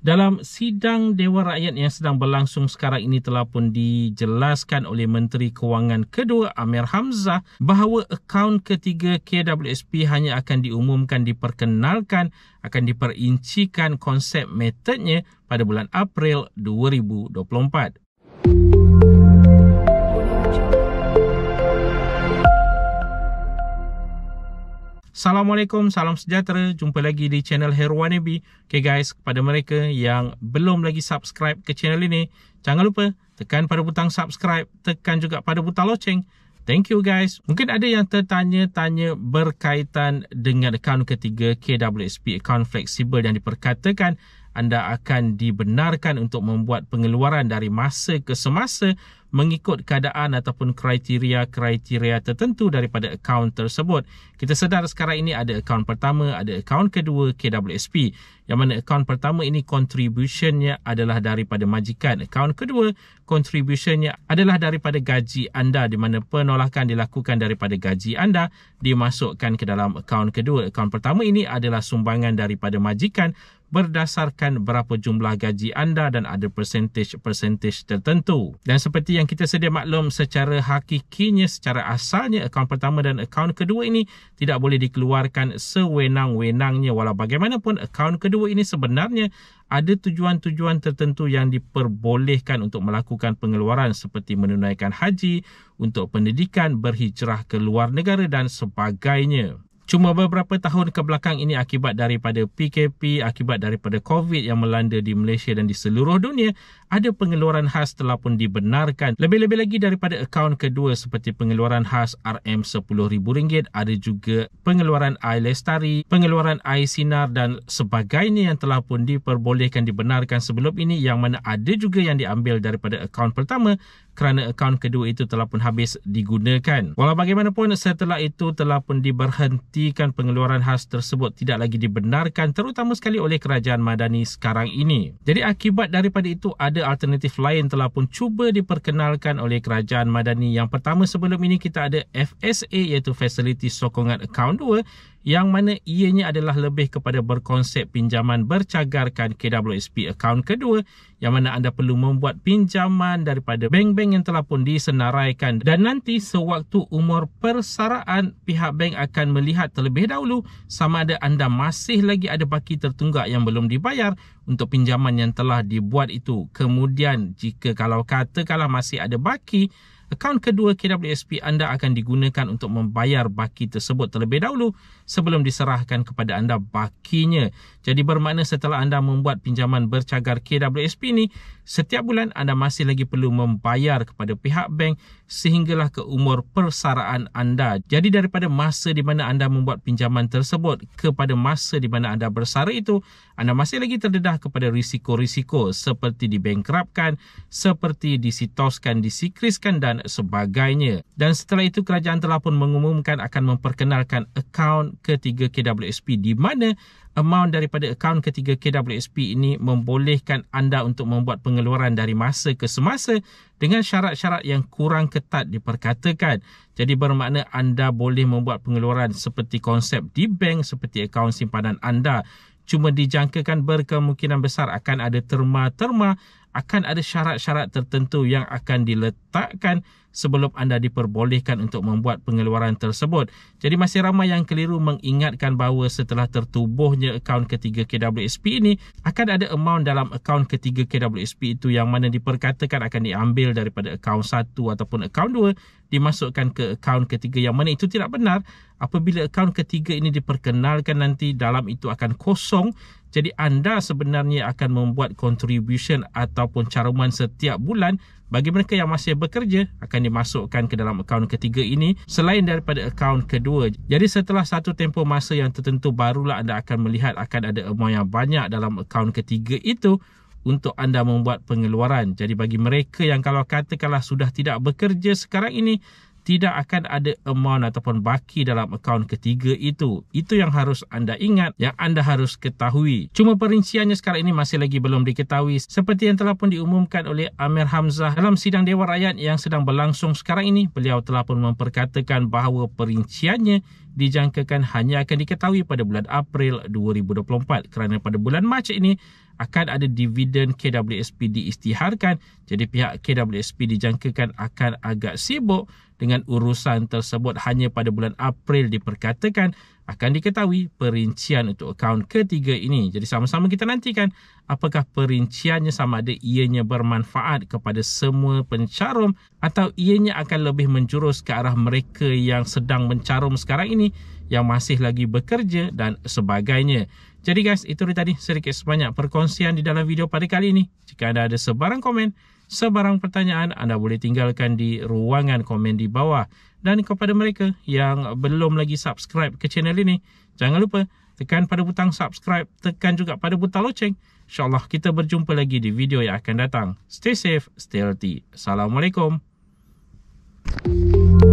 Dalam sidang Dewan Rakyat yang sedang berlangsung sekarang ini telah pun dijelaskan oleh Menteri Kewangan Kedua Amir Hamzah bahawa akaun ketiga KWSP hanya akan diumumkan diperkenalkan akan diperincikan konsep metodenya pada bulan April 2024. Assalamualaikum, salam sejahtera. Jumpa lagi di channel Herwanabi. Okay guys, kepada mereka yang belum lagi subscribe ke channel ini, jangan lupa tekan pada butang subscribe, tekan juga pada butang loceng. Thank you guys. Mungkin ada yang tertanya-tanya berkaitan dengan akaun ketiga KWSP, akaun fleksibel yang diperkatakan anda akan dibenarkan untuk membuat pengeluaran dari masa ke semasa mengikut keadaan ataupun kriteria-kriteria tertentu daripada akaun tersebut. Kita sedar sekarang ini ada akaun pertama, ada akaun kedua KWSP. Yang mana akaun pertama ini contributionnya adalah daripada majikan. Akaun kedua contributionnya adalah daripada gaji anda di mana penolakan dilakukan daripada gaji anda dimasukkan ke dalam akaun kedua. Akaun pertama ini adalah sumbangan daripada majikan berdasarkan berapa jumlah gaji anda dan ada persentaj-persentaj tertentu. Dan seperti yang kita sedia maklum, secara hakikinya, secara asalnya, akaun pertama dan akaun kedua ini tidak boleh dikeluarkan sewenang-wenangnya. Walau bagaimanapun, akaun kedua ini sebenarnya ada tujuan-tujuan tertentu yang diperbolehkan untuk melakukan pengeluaran seperti menunaikan haji, untuk pendidikan, berhijrah ke luar negara dan sebagainya. Cuma beberapa tahun kebelakang ini akibat daripada PKP, akibat daripada COVID yang melanda di Malaysia dan di seluruh dunia, ada pengeluaran khas telah pun dibenarkan. Lebih-lebih lagi daripada akaun kedua seperti pengeluaran khas RM10,000, ada juga pengeluaran air pengeluaran air dan sebagainya yang telah pun diperbolehkan dibenarkan sebelum ini yang mana ada juga yang diambil daripada akaun pertama kerana akaun kedua itu telah pun habis digunakan. Walau bagaimanapun setelah itu telah pun diberhentikan pengeluaran khas tersebut tidak lagi dibenarkan terutama sekali oleh kerajaan Madani sekarang ini. Jadi akibat daripada itu ada alternatif lain telah pun cuba diperkenalkan oleh kerajaan Madani. Yang pertama sebelum ini kita ada FSA iaitu Facility Sokongan Akaun yang mana ianya adalah lebih kepada berkonsep pinjaman bercagarkan KWSP akaun kedua yang mana anda perlu membuat pinjaman daripada bank-bank yang telah pun disenaraikan dan nanti sewaktu umur persaraan pihak bank akan melihat terlebih dahulu sama ada anda masih lagi ada baki tertunggak yang belum dibayar untuk pinjaman yang telah dibuat itu kemudian jika kalau katakanlah masih ada baki akaun kedua KWSP anda akan digunakan untuk membayar baki tersebut terlebih dahulu sebelum diserahkan kepada anda bakinya. Jadi bermakna setelah anda membuat pinjaman bercagar KWSP ini, setiap bulan anda masih lagi perlu membayar kepada pihak bank sehinggalah ke umur persaraan anda. Jadi daripada masa di mana anda membuat pinjaman tersebut kepada masa di mana anda bersara itu, anda masih lagi terdedah kepada risiko-risiko seperti dibankrapkan, seperti disitoskan, disikriskan dan sebagainya. Dan setelah itu kerajaan telah pun mengumumkan akan memperkenalkan akaun ketiga KWSP di mana amount daripada akaun ketiga KWSP ini membolehkan anda untuk membuat pengeluaran dari masa ke semasa dengan syarat-syarat yang kurang ketat diperkatakan. Jadi bermakna anda boleh membuat pengeluaran seperti konsep di bank seperti akaun simpanan anda cuma dijangkakan berkemungkinan besar akan ada terma-terma akan ada syarat-syarat tertentu yang akan diletakkan sebelum anda diperbolehkan untuk membuat pengeluaran tersebut. Jadi masih ramai yang keliru mengingatkan bahawa setelah tertubuhnya akaun ketiga KWSP ini akan ada amount dalam akaun ketiga KWSP itu yang mana diperkatakan akan diambil daripada akaun satu ataupun akaun dua dimasukkan ke akaun ketiga yang mana itu tidak benar apabila akaun ketiga ini diperkenalkan nanti dalam itu akan kosong jadi anda sebenarnya akan membuat contribution ataupun caruman setiap bulan bagi mereka yang masih bekerja akan dimasukkan ke dalam akaun ketiga ini selain daripada akaun kedua. Jadi setelah satu tempoh masa yang tertentu barulah anda akan melihat akan ada amount yang banyak dalam akaun ketiga itu untuk anda membuat pengeluaran. Jadi bagi mereka yang kalau katakanlah sudah tidak bekerja sekarang ini tidak akan ada amount ataupun baki dalam akaun ketiga itu. Itu yang harus anda ingat, yang anda harus ketahui. Cuma perinciannya sekarang ini masih lagi belum diketahui. Seperti yang telah pun diumumkan oleh Amir Hamzah dalam sidang Dewan Rakyat yang sedang berlangsung sekarang ini, beliau telah pun memperkatakan bahawa perinciannya dijangkakan hanya akan diketahui pada bulan April 2024 kerana pada bulan Mac ini akan ada dividen KWSP diisytiharkan jadi pihak KWSP dijangkakan akan agak sibuk dengan urusan tersebut hanya pada bulan April diperkatakan akan diketahui perincian untuk akaun ketiga ini. Jadi sama-sama kita nantikan apakah perinciannya sama ada ianya bermanfaat kepada semua pencarum atau ianya akan lebih menjurus ke arah mereka yang sedang mencarum sekarang ini yang masih lagi bekerja dan sebagainya. Jadi guys, itu tadi sedikit sebanyak perkongsian di dalam video pada kali ini. Jika anda ada sebarang komen, Sebarang pertanyaan anda boleh tinggalkan di ruangan komen di bawah. Dan kepada mereka yang belum lagi subscribe ke channel ini, jangan lupa tekan pada butang subscribe, tekan juga pada butang loceng. InsyaAllah kita berjumpa lagi di video yang akan datang. Stay safe, stay healthy. Assalamualaikum. Thank you.